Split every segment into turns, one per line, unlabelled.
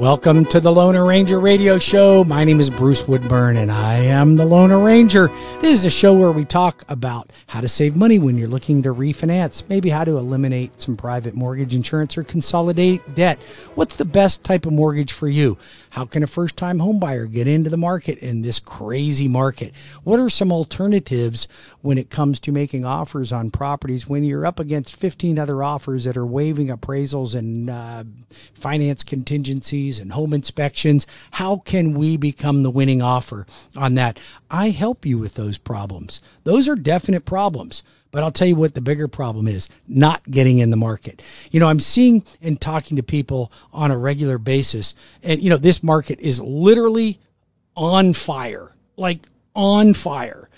Welcome to the Lone Ranger Radio Show. My name is Bruce Woodburn and I am the Lone Ranger. This is a show where we talk about how to save money when you're looking to refinance, maybe how to eliminate some private mortgage insurance or consolidate debt. What's the best type of mortgage for you? How can a first time homebuyer get into the market in this crazy market? What are some alternatives when it comes to making offers on properties when you're up against 15 other offers that are waiving appraisals and uh, finance contingencies? and home inspections. How can we become the winning offer on that? I help you with those problems. Those are definite problems. But I'll tell you what the bigger problem is not getting in the market. You know, I'm seeing and talking to people on a regular basis, and, you know, this market is literally on fire, like on fire.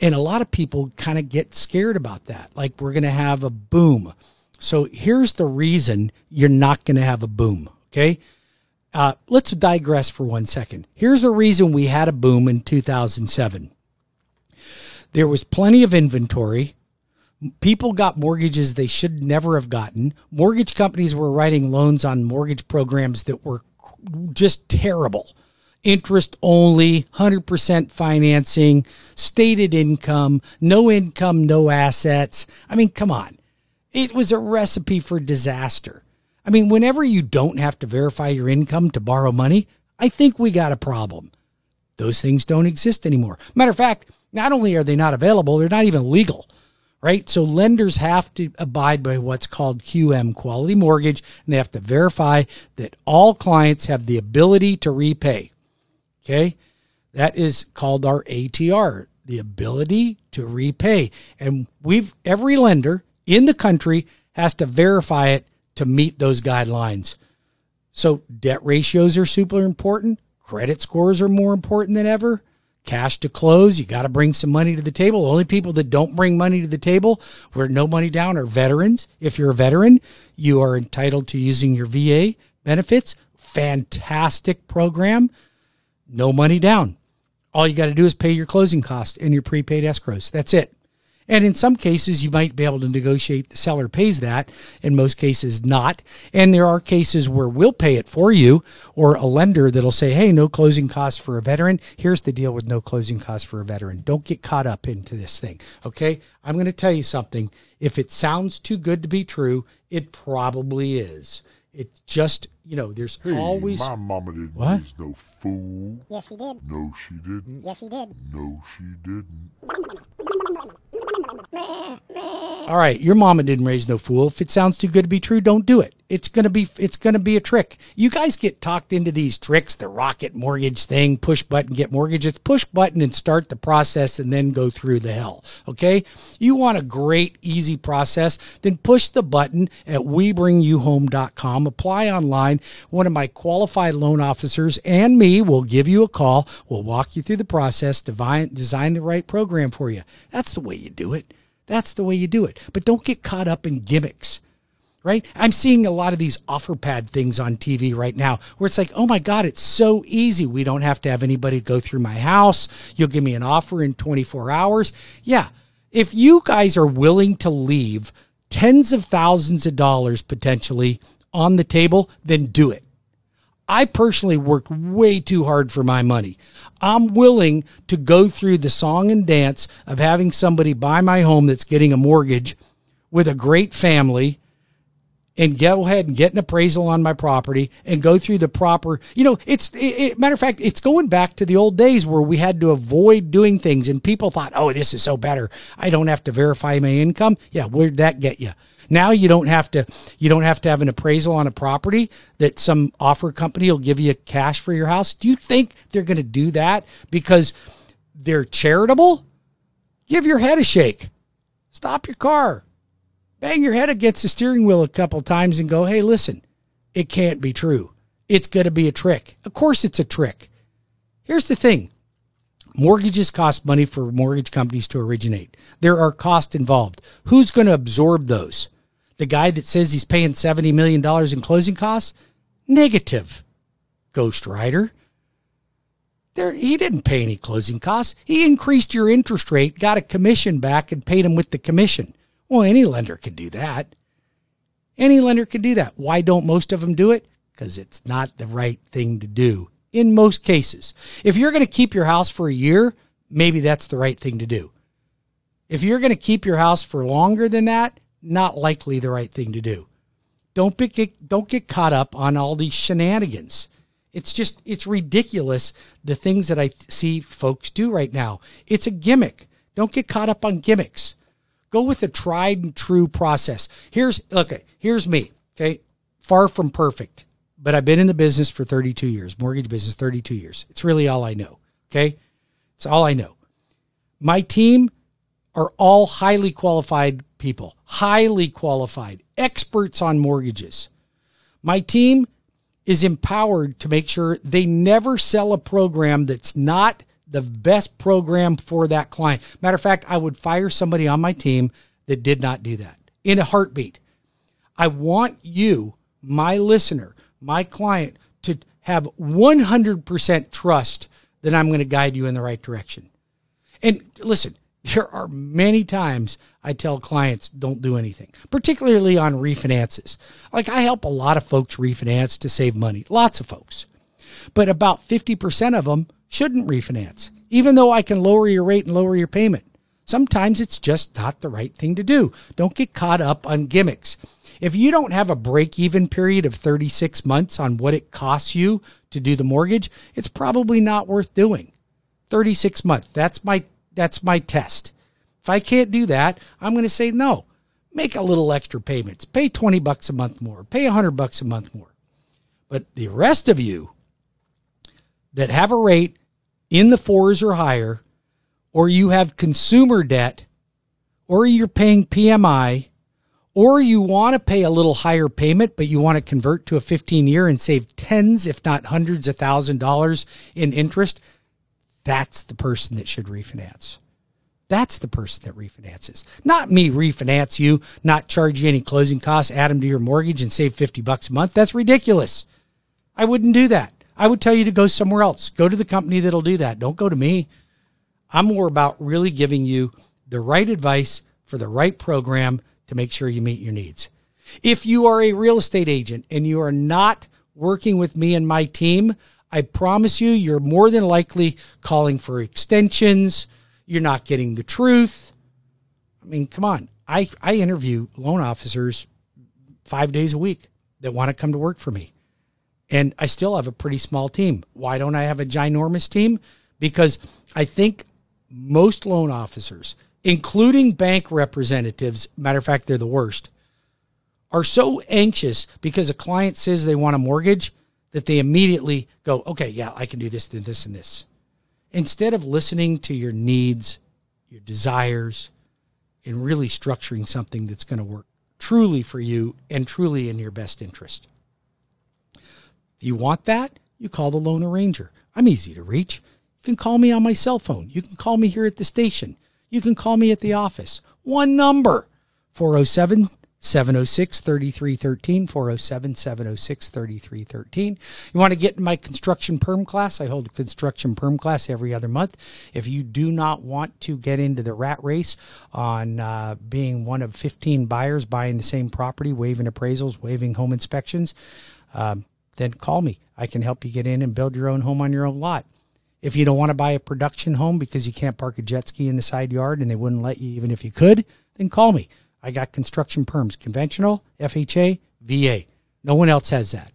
And a lot of people kind of get scared about that. Like, we're going to have a boom. So, here's the reason you're not going to have a boom, okay? Uh, let's digress for one second. Here's the reason we had a boom in 2007 there was plenty of inventory. People got mortgages they should never have gotten. Mortgage companies were writing loans on mortgage programs that were just terrible interest only, 100% financing, stated income, no income, no assets. I mean, come on. It was a recipe for disaster. I mean, whenever you don't have to verify your income to borrow money, I think we got a problem. Those things don't exist anymore. Matter of fact, not only are they not available, they're not even legal, right? So lenders have to abide by what's called QM quality mortgage, and they have to verify that all clients have the ability to repay. Okay. That is called our ATR, the ability to repay. And we've every lender in the country has to verify it to meet those guidelines. So debt ratios are super important. Credit scores are more important than ever. Cash to close, you got to bring some money to the table. The only people that don't bring money to the table where no money down are veterans. If you're a veteran, you are entitled to using your VA benefits. Fantastic program. No money down. All you got to do is pay your closing costs and your prepaid escrows. That's it. And in some cases, you might be able to negotiate the seller pays that, in most cases, not. And there are cases where we'll pay it for you or a lender that'll say, hey, no closing costs for a veteran. Here's the deal with no closing costs for a veteran. Don't get caught up into this thing. Okay. I'm going to tell you something. If it sounds too good to be true, it probably is. It just you know, there's hey, always my mama didn't what? use no fool. Yes, she did. No, she didn't. Yes, she did. No, she didn't. All right, your mama didn't raise no fool. If it sounds too good to be true, don't do it. It's gonna be it's gonna be a trick. You guys get talked into these tricks, the rocket mortgage thing, push button, get mortgage. It's push button and start the process and then go through the hell. Okay? You want a great, easy process, then push the button at webringyouhome.com. Apply online. One of my qualified loan officers and me will give you a call. We'll walk you through the process, divine, design the right program for you. That's the way you do it. That's the way you do it. But don't get caught up in gimmicks, right? I'm seeing a lot of these offer pad things on TV right now where it's like, oh my God, it's so easy. We don't have to have anybody go through my house. You'll give me an offer in 24 hours. Yeah. If you guys are willing to leave tens of thousands of dollars potentially on the table, then do it. I personally work way too hard for my money. I'm willing to go through the song and dance of having somebody buy my home that's getting a mortgage with a great family and go ahead and get an appraisal on my property and go through the proper you know it's it, it, matter of fact it's going back to the old days where we had to avoid doing things and people thought oh this is so better i don't have to verify my income yeah where'd that get you now you don't have to you don't have to have an appraisal on a property that some offer company will give you cash for your house do you think they're going to do that because they're charitable give your head a shake stop your car bang your head against the steering wheel a couple times and go, hey, listen, it can't be true. It's going to be a trick. Of course, it's a trick. Here's the thing mortgages cost money for mortgage companies to originate, there are costs involved. Who's going to absorb those? The guy that says he's paying $70 million in closing costs? Negative. Ghost Rider. There, he didn't pay any closing costs. He increased your interest rate, got a commission back, and paid him with the commission. Well, any lender could do that. Any lender could do that. Why don't most of them do it? Because it's not the right thing to do in most cases. If you're going to keep your house for a year, maybe that's the right thing to do. If you're going to keep your house for longer than that, not likely the right thing to do. Don't be, don't get caught up on all these shenanigans. It's just it's ridiculous the things that I see folks do right now. It's a gimmick. Don't get caught up on gimmicks. Go with the tried and true process. Here's okay, here's me. Okay. Far from perfect, but I've been in the business for 32 years, mortgage business 32 years. It's really all I know. Okay. It's all I know. My team are all highly qualified people, highly qualified, experts on mortgages. My team is empowered to make sure they never sell a program that's not the best program for that client. Matter of fact, I would fire somebody on my team that did not do that in a heartbeat. I want you, my listener, my client, to have 100% trust that I'm going to guide you in the right direction. And listen, there are many times I tell clients don't do anything, particularly on refinances. Like I help a lot of folks refinance to save money, lots of folks but about 50% of them shouldn't refinance, even though I can lower your rate and lower your payment. Sometimes it's just not the right thing to do. Don't get caught up on gimmicks. If you don't have a break even period of 36 months on what it costs you to do the mortgage, it's probably not worth doing. 36 months. That's my that's my test. If I can't do that, I'm going to say no. Make a little extra payments. Pay 20 bucks a month more. Pay 100 bucks a month more. But the rest of you that have a rate in the fours or higher, or you have consumer debt, or you're paying PMI, or you want to pay a little higher payment, but you want to convert to a 15 year and save tens, if not hundreds of thousand dollars in interest, that's the person that should refinance. That's the person that refinances. Not me refinance you, not charge you any closing costs, add them to your mortgage and save 50 bucks a month. That's ridiculous. I wouldn't do that. I would tell you to go somewhere else. Go to the company that'll do that. Don't go to me. I'm more about really giving you the right advice for the right program to make sure you meet your needs. If you are a real estate agent and you are not working with me and my team, I promise you, you're more than likely calling for extensions. You're not getting the truth. I mean, come on. I, I interview loan officers five days a week that want to come to work for me. And I still have a pretty small team. Why don't I have a ginormous team? Because I think most loan officers, including bank representatives, matter of fact, they're the worst, are so anxious because a client says they want a mortgage that they immediately go, okay, yeah, I can do this, then this, and this. Instead of listening to your needs, your desires, and really structuring something that's going to work truly for you and truly in your best interest. You want that? You call the loan arranger. I'm easy to reach. You can call me on my cell phone. You can call me here at the station. You can call me at the office. One number 407 706 3313. 407 706 3313. You want to get in my construction perm class? I hold a construction perm class every other month. If you do not want to get into the rat race on uh, being one of 15 buyers buying the same property, waiving appraisals, waiving home inspections, um, then call me. I can help you get in and build your own home on your own lot. If you don't want to buy a production home because you can't park a jet ski in the side yard and they wouldn't let you even if you could, then call me. I got construction perms, conventional, FHA, VA. No one else has that.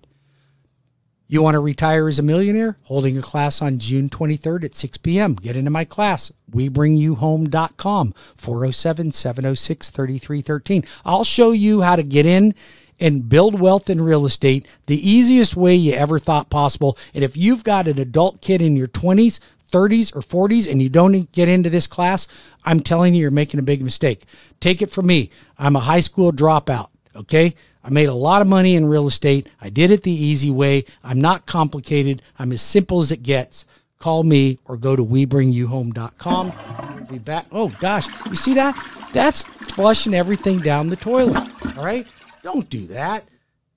You want to retire as a millionaire? Holding a class on June 23rd at 6 p.m. Get into my class, webringyouhome.com, 407 706 3313. I'll show you how to get in and build wealth in real estate the easiest way you ever thought possible. And if you've got an adult kid in your 20s, 30s or 40s and you don't get into this class, I'm telling you, you're making a big mistake. Take it from me. I'm a high school dropout. Okay. I made a lot of money in real estate. I did it the easy way. I'm not complicated. I'm as simple as it gets. Call me or go to webringyouhome.com. We'll be back. Oh, gosh. You see that? That's flushing everything down the toilet. All right. Don't do that.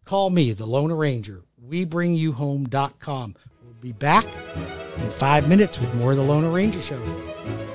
Call me, the Lone Ranger, webringyouhome.com. We'll be back in five minutes with more of the Lone Ranger Show.